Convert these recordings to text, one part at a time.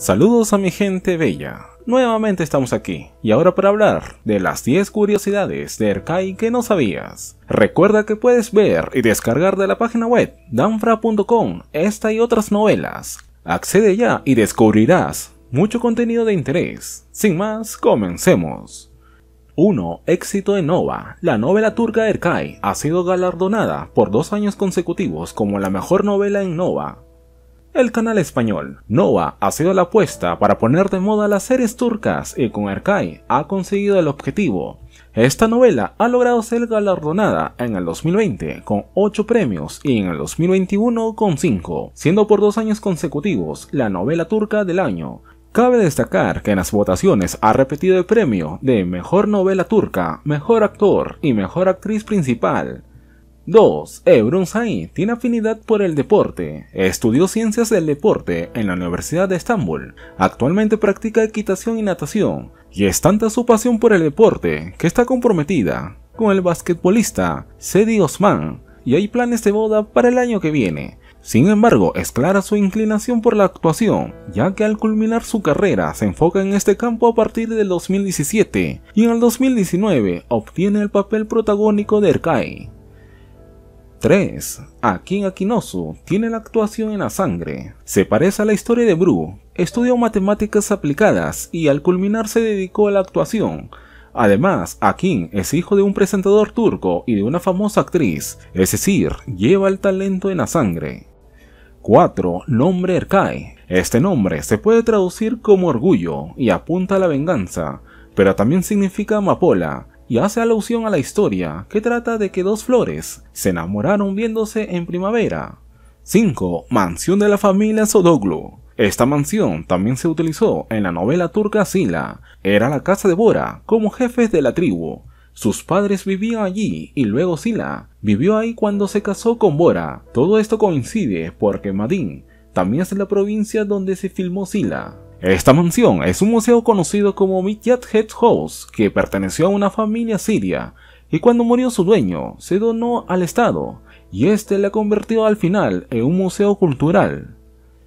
Saludos a mi gente bella. Nuevamente estamos aquí, y ahora para hablar de las 10 curiosidades de Erkai que no sabías. Recuerda que puedes ver y descargar de la página web danfra.com esta y otras novelas. Accede ya y descubrirás mucho contenido de interés. Sin más, comencemos. 1. Éxito en Nova. La novela turca Erkay ha sido galardonada por dos años consecutivos como la mejor novela en Nova. El canal español Nova ha sido la apuesta para poner de moda las series turcas y con Erkay ha conseguido el objetivo. Esta novela ha logrado ser galardonada en el 2020 con 8 premios y en el 2021 con 5, siendo por dos años consecutivos la novela turca del año. Cabe destacar que en las votaciones ha repetido el premio de Mejor Novela Turca, Mejor Actor y Mejor Actriz Principal. 2. Ebrun tiene afinidad por el deporte. Estudió ciencias del deporte en la Universidad de Estambul. Actualmente practica equitación y natación. Y es tanta su pasión por el deporte que está comprometida con el basquetbolista Sedi Osman y hay planes de boda para el año que viene. Sin embargo, es clara su inclinación por la actuación, ya que al culminar su carrera se enfoca en este campo a partir del 2017 y en el 2019 obtiene el papel protagónico de Erkai 3. Akin Akinosu tiene la actuación en la sangre. Se parece a la historia de Bru, estudió matemáticas aplicadas y al culminar se dedicó a la actuación. Además, Akin es hijo de un presentador turco y de una famosa actriz, es decir, lleva el talento en la sangre. 4. Nombre Erkai. Este nombre se puede traducir como orgullo y apunta a la venganza, pero también significa amapola, y hace alusión a la historia que trata de que dos flores se enamoraron viéndose en primavera. 5. Mansión de la familia Sodoglu. Esta mansión también se utilizó en la novela turca Sila. Era la casa de Bora como jefes de la tribu. Sus padres vivían allí y luego Sila vivió ahí cuando se casó con Bora. Todo esto coincide porque Madin también es la provincia donde se filmó Sila. Esta mansión es un museo conocido como Head House, que perteneció a una familia siria, y cuando murió su dueño, se donó al Estado, y este la convirtió al final en un museo cultural.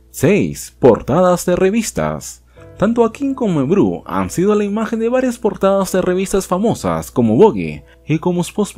6. Portadas de revistas. Tanto Akin como Ebru han sido la imagen de varias portadas de revistas famosas como Vogue y como Sports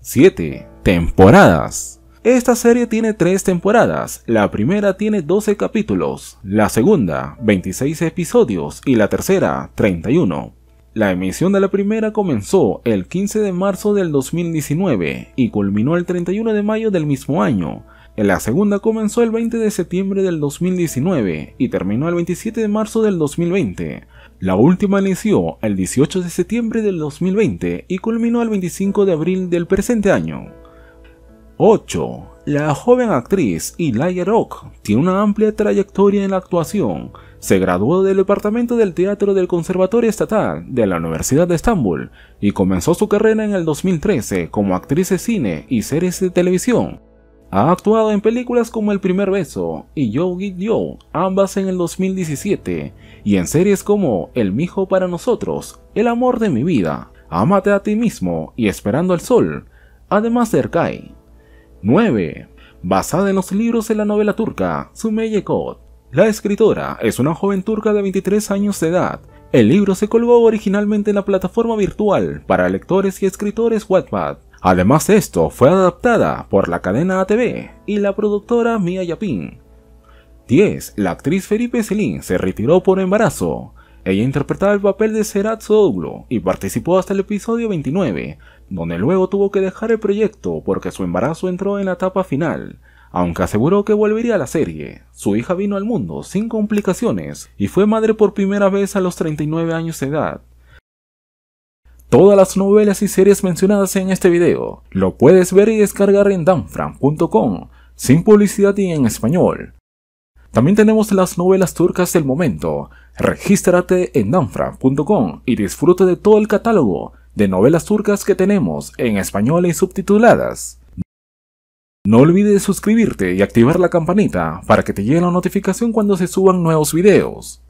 7. Temporadas. Esta serie tiene tres temporadas, la primera tiene 12 capítulos, la segunda 26 episodios y la tercera 31. La emisión de la primera comenzó el 15 de marzo del 2019 y culminó el 31 de mayo del mismo año. La segunda comenzó el 20 de septiembre del 2019 y terminó el 27 de marzo del 2020. La última inició el 18 de septiembre del 2020 y culminó el 25 de abril del presente año. 8. La joven actriz Ilaya Rock tiene una amplia trayectoria en la actuación. Se graduó del Departamento del Teatro del Conservatorio Estatal de la Universidad de Estambul y comenzó su carrera en el 2013 como actriz de cine y series de televisión. Ha actuado en películas como El primer beso y Yo Git Yo, ambas en el 2017, y en series como El mijo para nosotros, El amor de mi vida, Amate a ti mismo y Esperando el sol, además de Erkai, 9. Basada en los libros de la novela turca Sumeyye Kot. La escritora es una joven turca de 23 años de edad. El libro se colgó originalmente en la plataforma virtual para lectores y escritores Wattpad. Además esto, fue adaptada por la cadena ATV y la productora Mia Yapin. 10. La actriz Felipe Selin se retiró por embarazo. Ella interpretaba el papel de Serat Soglo y participó hasta el episodio 29, donde luego tuvo que dejar el proyecto porque su embarazo entró en la etapa final. Aunque aseguró que volvería a la serie, su hija vino al mundo sin complicaciones y fue madre por primera vez a los 39 años de edad. Todas las novelas y series mencionadas en este video lo puedes ver y descargar en danfran.com, sin publicidad y en español. También tenemos las novelas turcas del momento. Regístrate en danfra.com y disfruta de todo el catálogo de novelas turcas que tenemos en español y subtituladas. No olvides suscribirte y activar la campanita para que te llegue la notificación cuando se suban nuevos videos.